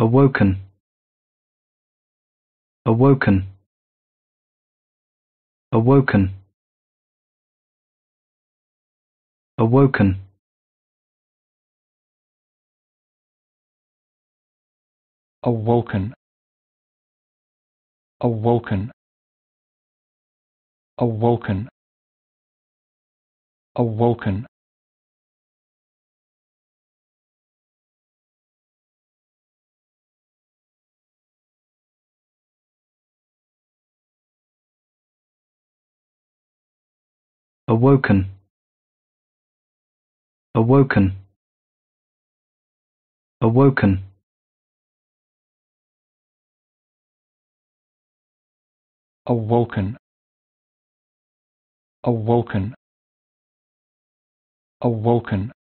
awoken awoken awoken awoken awoken awoken awoken awoken awoken awoken awoken awoken awoken awoken